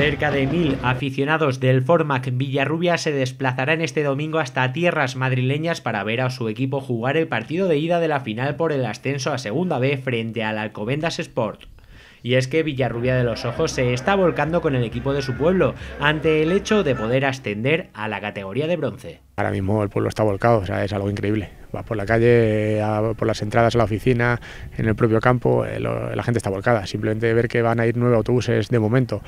Cerca de mil aficionados del Formac Villarrubia se desplazarán este domingo hasta tierras madrileñas para ver a su equipo jugar el partido de ida de la final por el ascenso a Segunda B frente al Alcobendas Sport. Y es que Villarrubia de los Ojos se está volcando con el equipo de su pueblo ante el hecho de poder ascender a la categoría de bronce. Ahora mismo el pueblo está volcado, o sea, es algo increíble. Va por la calle, por las entradas a la oficina, en el propio campo, eh, la gente está volcada. Simplemente ver que van a ir nueve autobuses de momento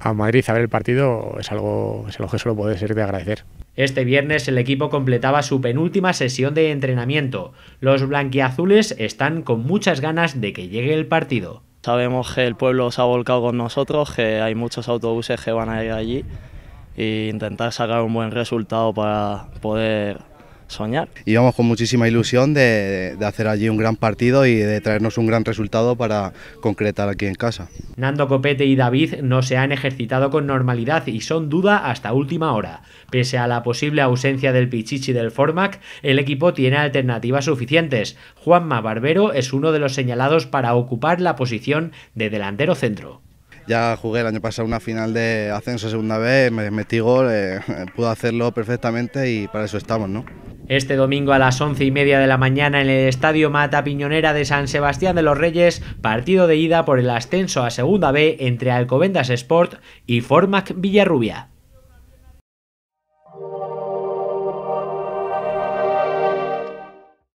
a Madrid a ver el partido es algo, que solo puede ser de agradecer. Este viernes el equipo completaba su penúltima sesión de entrenamiento. Los blanquiazules están con muchas ganas de que llegue el partido. Sabemos que el pueblo se ha volcado con nosotros, que hay muchos autobuses que van a ir allí e intentar sacar un buen resultado para poder soñar. Y con muchísima ilusión de, hacer allí un gran partido y de traernos un gran resultado para concretar aquí en casa. Nando Copete y David no se han ejercitado con normalidad y son duda hasta última hora. Pese a la posible ausencia del Pichichi del Formac, el equipo tiene alternativas suficientes. Juanma Barbero es uno de los señalados para ocupar la posición de delantero centro. Ya jugué el año pasado una final de ascenso segunda vez, me metí gol, eh, pude hacerlo perfectamente y para eso estamos, ¿no? Este domingo a las once y media de la mañana en el Estadio Mata Piñonera de San Sebastián de los Reyes, partido de ida por el ascenso a Segunda B entre Alcobendas Sport y Formac Villarrubia.